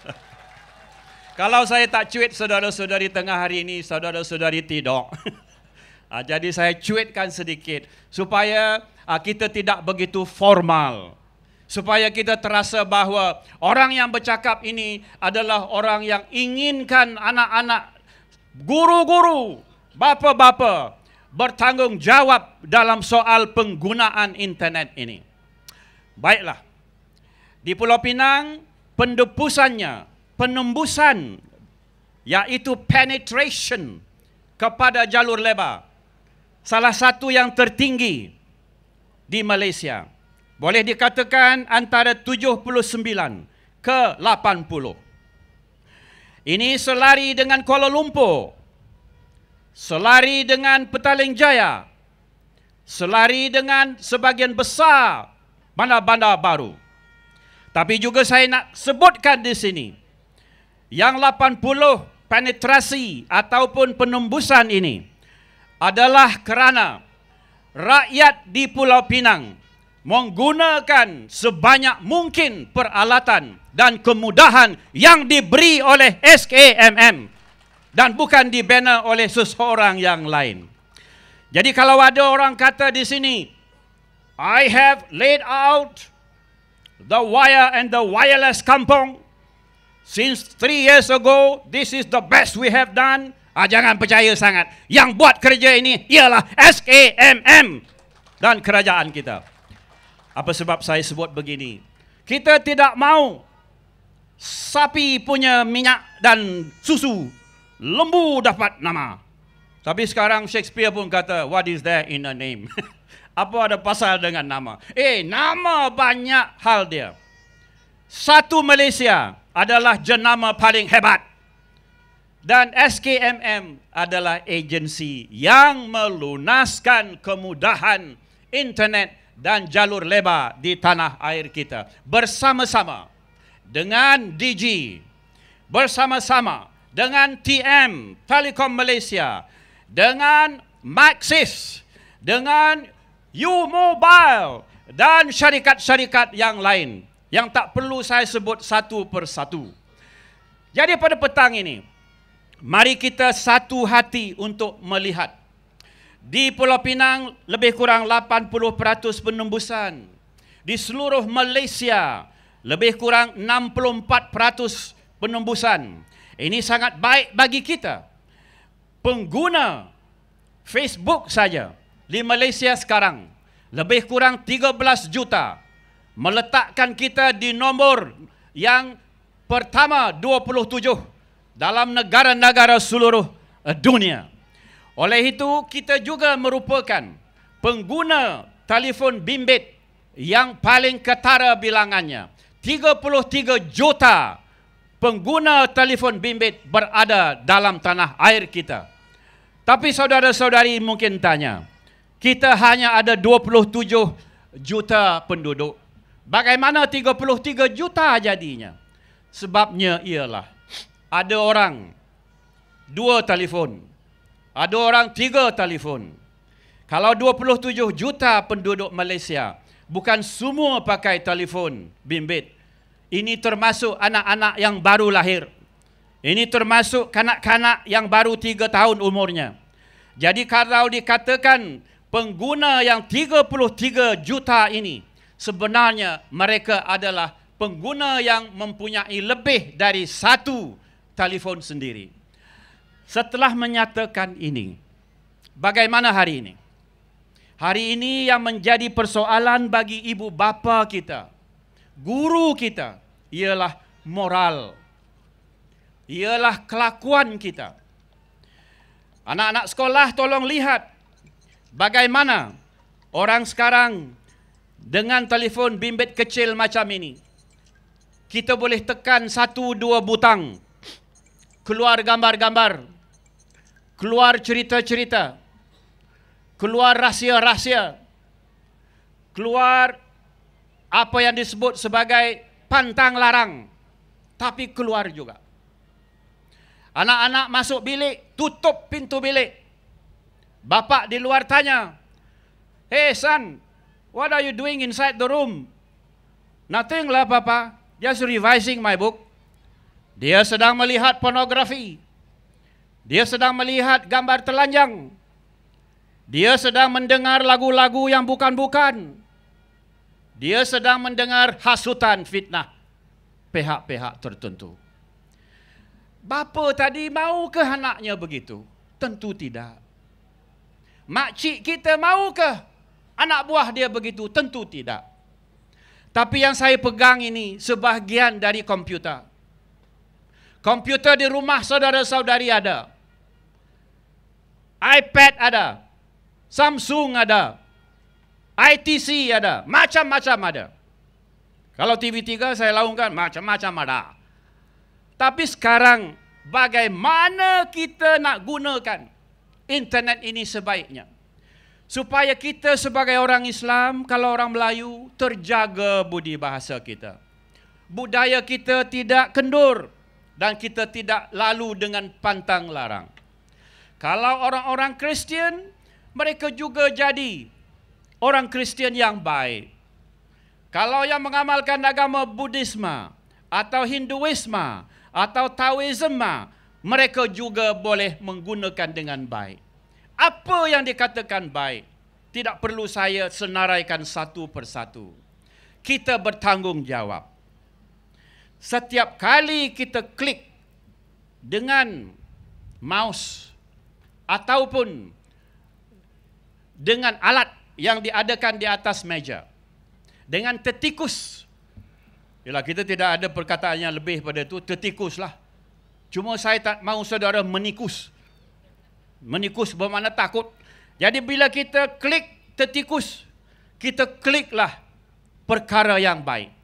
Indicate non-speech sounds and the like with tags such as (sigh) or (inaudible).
(laughs) Kalau saya tak cuit saudara-saudari tengah hari ini, saudara-saudari tidak. (laughs) Ah, jadi saya cuitkan sedikit supaya ah, kita tidak begitu formal. Supaya kita terasa bahawa orang yang bercakap ini adalah orang yang inginkan anak-anak guru-guru, bapa-bapa bertanggungjawab dalam soal penggunaan internet ini. Baiklah, di Pulau Pinang, Pendepusannya, penembusan yaitu penetration kepada jalur lebar. Salah satu yang tertinggi di Malaysia. Boleh dikatakan antara 79 ke 80. Ini selari dengan Kuala Lumpur. Selari dengan Petaling Jaya. Selari dengan sebagian besar bandar -bandar baru. Tapi juga saya nak sebutkan di sini yang 80 penetrasi ataupun penembusan ini adalah kerana rakyat di Pulau Pinang menggunakan sebanyak mungkin peralatan dan kemudahan yang diberi oleh SKMM dan bukan dibina oleh seseorang yang lain. Jadi kalau ada orang kata di sini, I have laid out the wire and the wireless kampung. Since three years ago, this is the best we have done. Ah, jangan percaya sangat. Yang buat kerja ini ialah SKMM dan kerajaan kita. Apa sebab saya sebut begini? Kita tidak mau sapi punya minyak dan susu. Lembu dapat nama. Tapi sekarang Shakespeare pun kata, what is there in a name? (laughs) apa ada pasal dengan nama? Eh, nama banyak hal dia. Satu Malaysia adalah jenama paling hebat. Dan SKMM adalah agensi yang melunaskan kemudahan internet dan jalur lebar di tanah air kita. Bersama-sama dengan DG, bersama-sama dengan TM, Telekom Malaysia, dengan Maxis, dengan U Mobile dan syarikat-syarikat yang lain yang tak perlu saya sebut satu persatu. Jadi pada petang ini, mari kita satu hati untuk melihat di Pulau Pinang lebih kurang 80% penembusan. Di seluruh Malaysia lebih kurang 64% penembusan. Ini sangat baik bagi kita. Pengguna Facebook saja di Malaysia sekarang lebih kurang 13 juta meletakkan kita di nombor yang pertama 27 dalam negara-negara seluruh eh, dunia. Oleh itu kita juga merupakan pengguna telefon bimbit yang paling ketara bilangannya. 33 juta pengguna telefon bimbit berada dalam tanah air kita. Tapi saudara-saudari mungkin tanya, kita hanya ada 27 juta penduduk. Bagaimana 33 juta jadinya? Sebabnya ialah ada orang dua telefon. Ada orang tiga telefon. Kalau 27 juta penduduk Malaysia bukan semua pakai telefon bimbit. Ini termasuk anak-anak yang baru lahir. Ini termasuk kanak-kanak yang baru tiga tahun umurnya. Jadi kalau dikatakan pengguna yang 33 juta ini sebenarnya mereka adalah pengguna yang mempunyai lebih dari satu telefon sendiri. Setelah menyatakan ini, bagaimana hari ini? Hari ini yang menjadi persoalan bagi ibu bapa kita, guru kita, ialah moral. Ialah kelakuan kita. Anak-anak sekolah tolong lihat bagaimana orang sekarang dengan telefon bimbit kecil macam ini kita boleh tekan satu dua butang keluar gambar-gambar keluar cerita-cerita keluar rahsia-rahsia keluar apa yang disebut sebagai pantang larang tapi keluar juga anak-anak masuk bilik tutup pintu bilik Bapa di luar tanya, Hey son, what are you doing inside the room? Nothing lah papa, just revising my book. Dia sedang melihat pornografi. Dia sedang melihat gambar telanjang. Dia sedang mendengar lagu-lagu yang bukan-bukan. Dia sedang mendengar hasutan fitnah pihak-pihak tertentu. Bapa tadi mau ke anaknya begitu? Tentu tidak makcik kita mau ke anak buah dia begitu tentu tidak tapi yang saya pegang ini sebahagian dari komputer komputer di rumah saudara-saudari ada iPad ada Samsung ada ITC ada macam-macam ada kalau TV3 saya laungkan macam-macam ada tapi sekarang bagaimana kita nak gunakan internet ini sebaiknya. Supaya kita sebagai orang Islam, kalau orang Melayu, terjaga budi bahasa kita. Budaya kita tidak kendur dan kita tidak lalu dengan pantang larang. Kalau orang-orang Kristian, mereka juga jadi orang Kristian yang baik. Kalau yang mengamalkan agama Buddhisme atau Hinduisme atau Taoisme mereka juga boleh menggunakan dengan baik. Apa yang dikatakan baik, tidak perlu saya senaraikan satu persatu. Kita bertanggungjawab. Setiap kali kita klik dengan mouse ataupun dengan alat yang diadakan di atas meja, dengan tetikus, Yalah, kita tidak ada perkataan yang lebih pada itu, tetikuslah. lah. Cuma saya tak mahu saudara menikus. Menikus bermakna takut. Jadi bila kita klik tertikus, kita kliklah perkara yang baik.